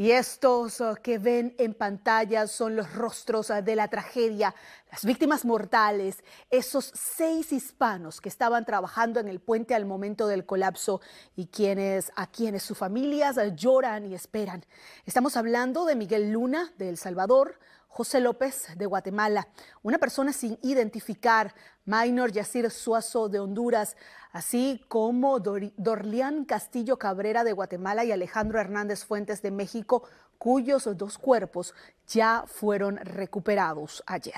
Y estos ah, que ven en pantalla son los rostros ah, de la tragedia, las víctimas mortales, esos seis hispanos que estaban trabajando en el puente al momento del colapso y quienes, a quienes sus familias ah, lloran y esperan. Estamos hablando de Miguel Luna, de El Salvador, José López de Guatemala, una persona sin identificar, Minor Yacir Suazo de Honduras, así como Dorleán Dorlián Castillo Cabrera de Guatemala y Alejandro Hernández Fuentes de México, cuyos dos cuerpos ya fueron recuperados ayer.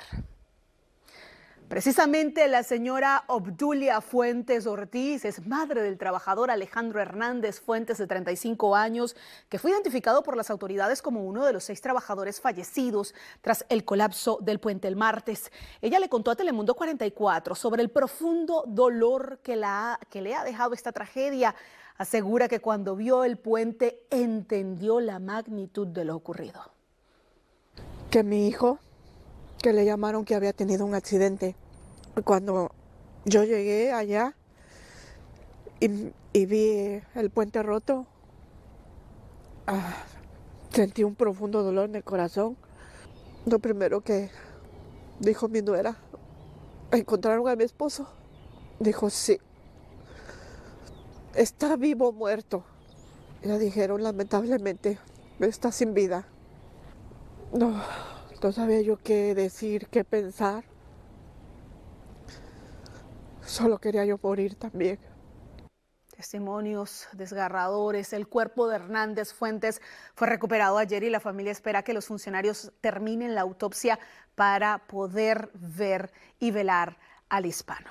Precisamente la señora Obdulia Fuentes Ortiz es madre del trabajador Alejandro Hernández Fuentes de 35 años, que fue identificado por las autoridades como uno de los seis trabajadores fallecidos tras el colapso del puente el martes. Ella le contó a Telemundo 44 sobre el profundo dolor que, la, que le ha dejado esta tragedia. Asegura que cuando vio el puente entendió la magnitud de lo ocurrido. Que mi hijo que le llamaron que había tenido un accidente. Cuando yo llegué allá y, vi el puente roto, ah, sentí un profundo dolor en el corazón. Lo primero que dijo mi nuera, ¿encontraron a mi esposo? Dijo, sí. ¿Está vivo o muerto? Le dijeron, lamentablemente, está sin vida. No no sabía yo qué decir, qué pensar. Solo quería yo morir también. Testimonios desgarradores. El cuerpo de Hernández Fuentes fue recuperado ayer y la familia espera que los funcionarios terminen la autopsia para poder ver y velar al hispano.